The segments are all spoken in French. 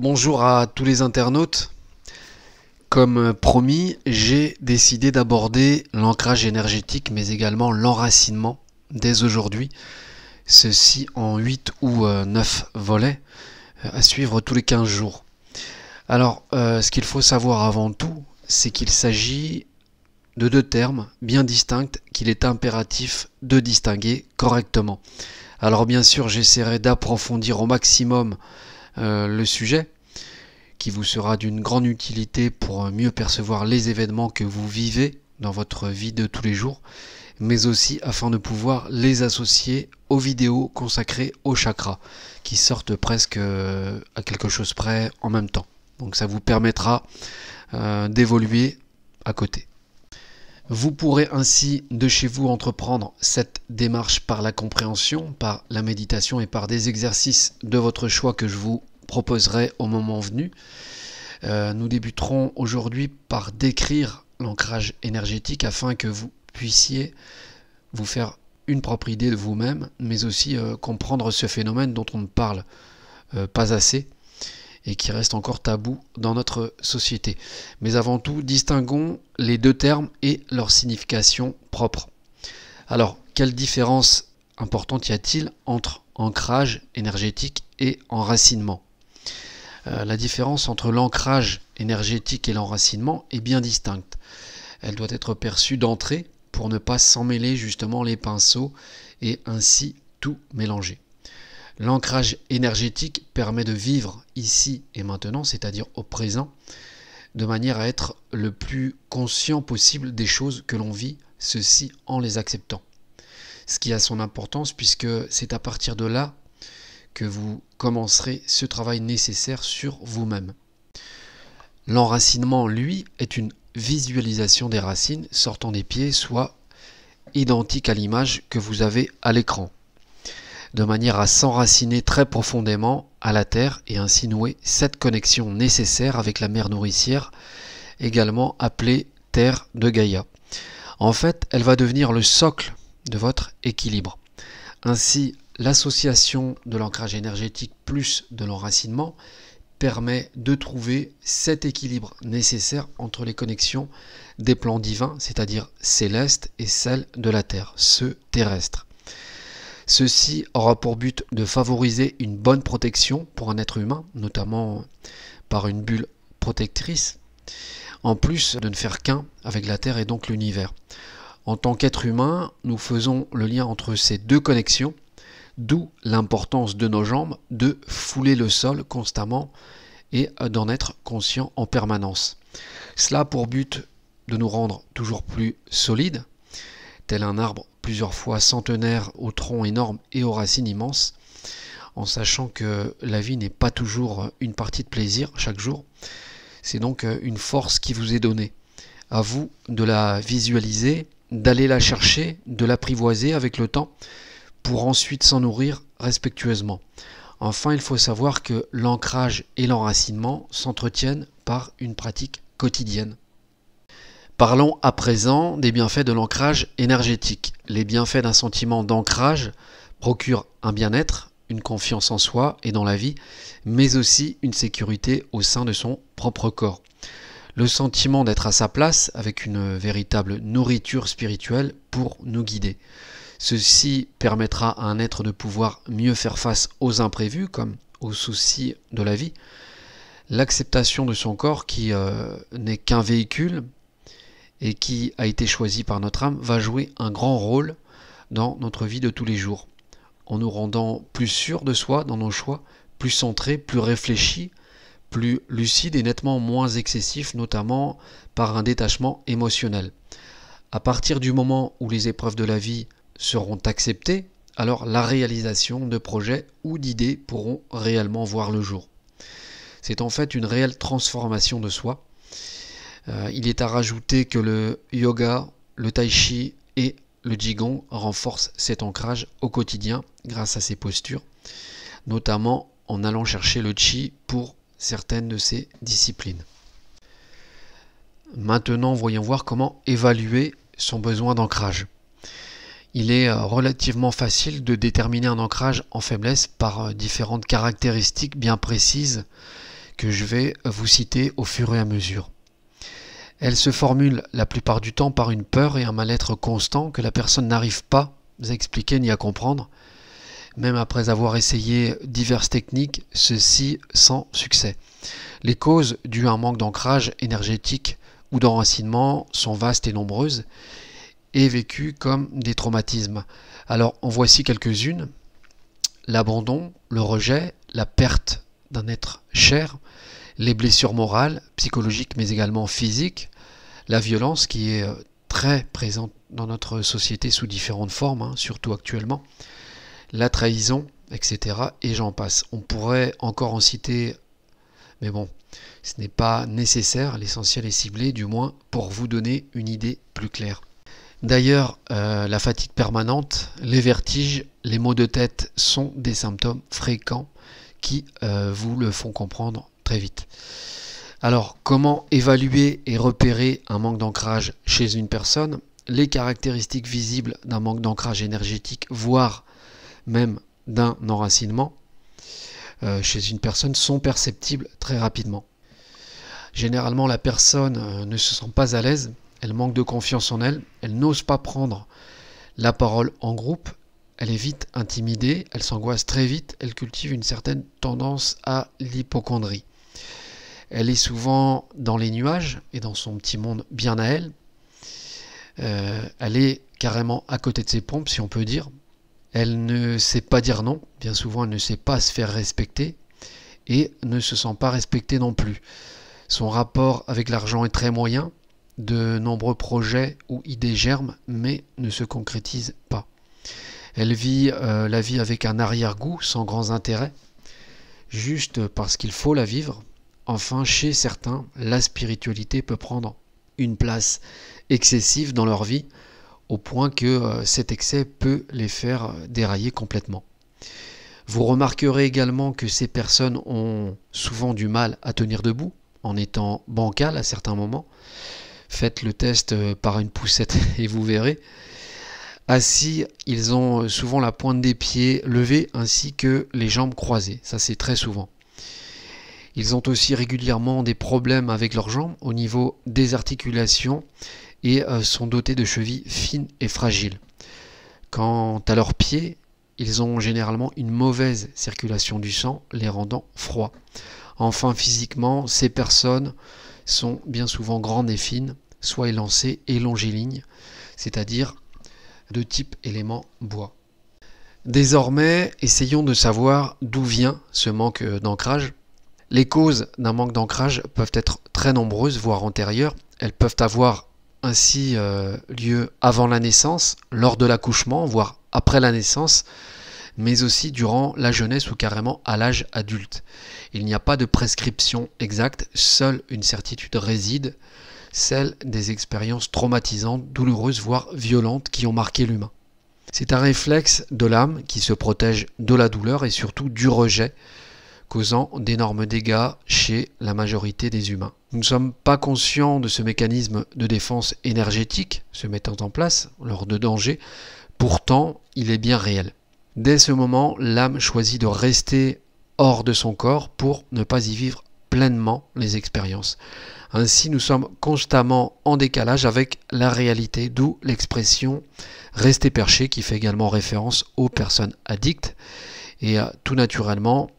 Bonjour à tous les internautes. Comme euh, promis, j'ai décidé d'aborder l'ancrage énergétique mais également l'enracinement dès aujourd'hui. Ceci en 8 ou 9 euh, volets euh, à suivre tous les 15 jours. Alors, ce qu'il faut savoir avant tout, c'est qu'il s'agit de deux termes bien distincts qu'il est impératif de distinguer correctement. Alors bien sûr, j'essaierai d'approfondir au maximum le sujet, qui vous sera d'une grande utilité pour mieux percevoir les événements que vous vivez dans votre vie de tous les jours, mais aussi afin de pouvoir les associer aux vidéos consacrées aux chakras, qui sortent presque euh, à quelque chose près en même temps. Donc ça vous permettra euh, d'évoluer à côté. Vous pourrez ainsi de chez vous entreprendre cette démarche par la compréhension, par la méditation et par des exercices de votre choix que je vous proposerai au moment venu. Euh, nous débuterons aujourd'hui par décrire l'ancrage énergétique afin que vous puissiez vous faire une propre idée de vous-même, mais aussi euh, comprendre ce phénomène dont on ne parle euh, pas assez et qui reste encore tabou dans notre société. Mais avant tout, distinguons les deux termes et leur signification propre. Alors, quelle différence importante y a-t-il entre ancrage énergétique et enracinement euh, la différence entre l'ancrage énergétique et l'enracinement est bien distincte. Elle doit être perçue d'entrée pour ne pas s'emmêler justement les pinceaux et ainsi tout mélanger. L'ancrage énergétique permet de vivre ici et maintenant, c'est-à-dire au présent, de manière à être le plus conscient possible des choses que l'on vit, ceci en les acceptant. Ce qui a son importance puisque c'est à partir de là vous commencerez ce travail nécessaire sur vous-même. L'enracinement, lui, est une visualisation des racines sortant des pieds, soit identique à l'image que vous avez à l'écran, de manière à s'enraciner très profondément à la terre et ainsi nouer cette connexion nécessaire avec la mer nourricière, également appelée terre de Gaïa. En fait, elle va devenir le socle de votre équilibre. Ainsi, L'association de l'ancrage énergétique plus de l'enracinement permet de trouver cet équilibre nécessaire entre les connexions des plans divins, c'est-à-dire célestes, et celles de la Terre, ce terrestre. Ceci aura pour but de favoriser une bonne protection pour un être humain, notamment par une bulle protectrice, en plus de ne faire qu'un avec la Terre et donc l'univers. En tant qu'être humain, nous faisons le lien entre ces deux connexions D'où l'importance de nos jambes de fouler le sol constamment et euh, d'en être conscient en permanence. Cela pour but de nous rendre toujours plus solides, tel un arbre plusieurs fois centenaire au tronc énorme et aux racines immenses, en sachant que la vie n'est pas toujours une partie de plaisir chaque jour. C'est donc euh, une force qui vous est donnée. À vous de la visualiser, d'aller la chercher, de l'apprivoiser avec le temps, pour ensuite s'en nourrir respectueusement. Enfin, il faut savoir que l'ancrage et l'enracinement s'entretiennent par une pratique quotidienne. Parlons à présent des bienfaits de l'ancrage énergétique. Les bienfaits d'un sentiment d'ancrage procurent un bien-être, une confiance en soi et dans la vie, mais aussi une sécurité au sein de son propre corps. Le sentiment d'être à sa place avec une véritable nourriture spirituelle pour nous guider. Ceci permettra à un être de pouvoir mieux faire face aux imprévus comme aux soucis de la vie. L'acceptation de son corps qui euh, n'est qu'un véhicule et qui a été choisi par notre âme va jouer un grand rôle dans notre vie de tous les jours, en nous rendant plus sûrs de soi dans nos choix, plus centrés, plus réfléchis, plus lucides et nettement moins excessifs, notamment par un détachement émotionnel. À partir du moment où les épreuves de la vie seront acceptés, alors la réalisation de projets ou d'idées pourront réellement voir le jour. C'est en fait une réelle transformation de soi. Euh, il est à rajouter que le yoga, le tai chi et le jigong renforcent cet ancrage au quotidien grâce à ses postures, notamment en allant chercher le chi pour certaines de ces disciplines. Maintenant, voyons voir comment évaluer son besoin d'ancrage il est euh, relativement facile de déterminer un ancrage en faiblesse par euh, différentes caractéristiques bien précises que je vais vous citer au fur et à mesure. Elles se formulent la plupart du temps par une peur et un mal-être constant que la personne n'arrive pas à expliquer ni à comprendre, même après avoir essayé diverses techniques, ceci sans succès. Les causes dues à un manque d'ancrage énergétique ou d'enracinement sont vastes et nombreuses, vécu comme des traumatismes. Alors en voici quelques-unes. L'abandon, le rejet, la perte d'un être cher, les blessures morales, psychologiques mais également physiques, la violence qui est euh, très présente dans notre société sous différentes formes, hein, surtout actuellement, la trahison, etc. Et j'en passe. On pourrait encore en citer, mais bon, ce n'est pas nécessaire, l'essentiel est ciblé, du moins pour vous donner une idée plus claire. D'ailleurs, euh, la fatigue permanente, les vertiges, les maux de tête sont des symptômes fréquents qui euh, vous le font comprendre très vite. Alors, comment évaluer et repérer un manque d'ancrage chez une personne Les caractéristiques visibles d'un manque d'ancrage énergétique, voire même d'un enracinement euh, chez une personne, sont perceptibles très rapidement. Généralement, la personne ne se sent pas à l'aise elle manque de confiance en elle, elle n'ose pas prendre la parole en groupe, elle est vite intimidée, elle s'angoisse très vite, elle cultive une certaine tendance à l'hypochondrie. Elle est souvent dans les nuages et dans son petit monde bien à elle. Euh, elle est carrément à côté de ses pompes, si on peut dire. Elle ne sait pas dire non, bien souvent elle ne sait pas se faire respecter et ne se sent pas respectée non plus. Son rapport avec l'argent est très moyen, de nombreux projets ou idées germent, mais ne se concrétisent pas. Elle vit euh, la vie avec un arrière-goût, sans grands intérêts, juste parce qu'il faut la vivre. Enfin, chez certains, la spiritualité peut prendre une place excessive dans leur vie, au point que euh, cet excès peut les faire euh, dérailler complètement. Vous remarquerez également que ces personnes ont souvent du mal à tenir debout, en étant bancales à certains moments. Faites le test euh, par une poussette et vous verrez. Assis, ils ont euh, souvent la pointe des pieds levée ainsi que les jambes croisées. Ça, c'est très souvent. Ils ont aussi régulièrement des problèmes avec leurs jambes au niveau des articulations et euh, sont dotés de chevilles fines et fragiles. Quant à leurs pieds, ils ont généralement une mauvaise circulation du sang, les rendant froids. Enfin, physiquement, ces personnes sont bien souvent grandes et fines, soit élancées et longilignes, c'est-à-dire de type élément bois. Désormais, essayons de savoir d'où vient ce manque euh, d'ancrage. Les causes d'un manque d'ancrage peuvent être très nombreuses, voire antérieures. Elles peuvent avoir ainsi euh, lieu avant la naissance, lors de l'accouchement, voire après la naissance, mais aussi durant la jeunesse ou carrément à l'âge adulte. Il n'y a pas de prescription exacte, seule une certitude réside, celle des expériences traumatisantes, douloureuses, voire violentes qui ont marqué l'humain. C'est un réflexe de l'âme qui se protège de la douleur et surtout du rejet, causant d'énormes dégâts chez la majorité des humains. Nous ne sommes pas conscients de ce mécanisme de défense énergétique se mettant en place lors de dangers, pourtant il est bien réel. Dès ce moment, l'âme choisit de rester hors de son corps pour ne pas y vivre pleinement les expériences. Ainsi, nous sommes constamment en décalage avec la réalité, d'où l'expression rester perché qui fait également référence aux personnes addictes. Et euh, tout naturellement,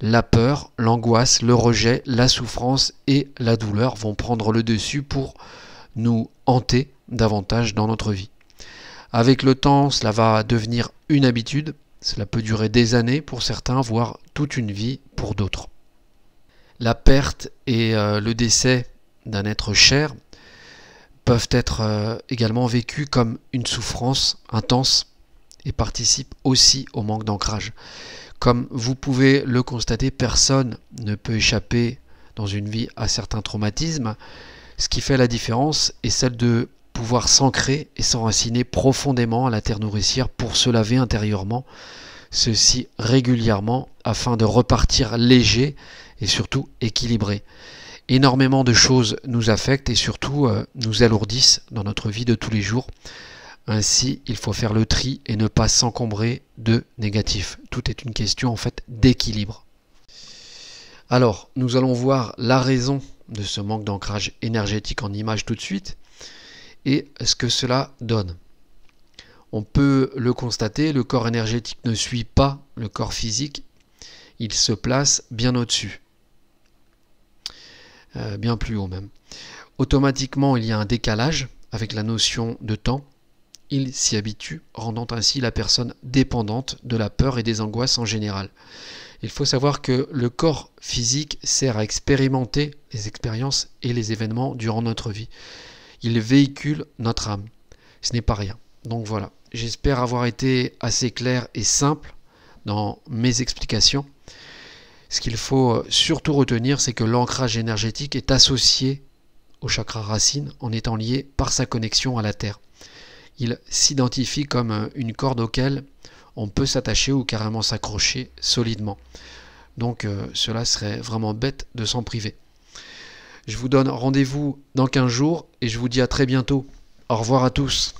la peur, l'angoisse, le rejet, la souffrance et la douleur vont prendre le dessus pour nous hanter davantage dans notre vie. Avec le temps, cela va devenir une habitude. Cela peut durer des années pour certains, voire toute une vie pour d'autres. La perte et euh, le décès d'un être cher peuvent être euh, également vécus comme une souffrance intense et participent aussi au manque d'ancrage. Comme vous pouvez le constater, personne ne peut échapper dans une vie à certains traumatismes. Ce qui fait la différence est celle de pouvoir s'ancrer et s'enraciner profondément à la terre nourricière pour se laver intérieurement, ceci régulièrement afin de repartir léger et surtout équilibré. Énormément de choses nous affectent et surtout euh, nous alourdissent dans notre vie de tous les jours. Ainsi, il faut faire le tri et ne pas s'encombrer de négatifs. Tout est une question en fait d'équilibre. Alors, nous allons voir la raison de ce manque d'ancrage énergétique en image tout de suite et ce que cela donne. On peut le constater, le corps énergétique ne suit pas le corps physique, il se place bien au-dessus, euh, bien plus haut même. Automatiquement, il y a un décalage avec la notion de temps. Il s'y habitue, rendant ainsi la personne dépendante de la peur et des angoisses en général. Il faut savoir que le corps physique sert à expérimenter les expériences et les événements durant notre vie il véhicule notre âme. Ce n'est pas rien. Donc voilà, j'espère avoir été assez clair et simple dans mes explications. Ce qu'il faut euh, surtout retenir, c'est que l'ancrage énergétique est associé au chakra racine en étant lié par sa connexion à la Terre. Il s'identifie comme euh, une corde auquel on peut s'attacher ou carrément s'accrocher solidement. Donc euh, cela serait vraiment bête de s'en priver. Je vous donne rendez-vous dans 15 jours et je vous dis à très bientôt. Au revoir à tous.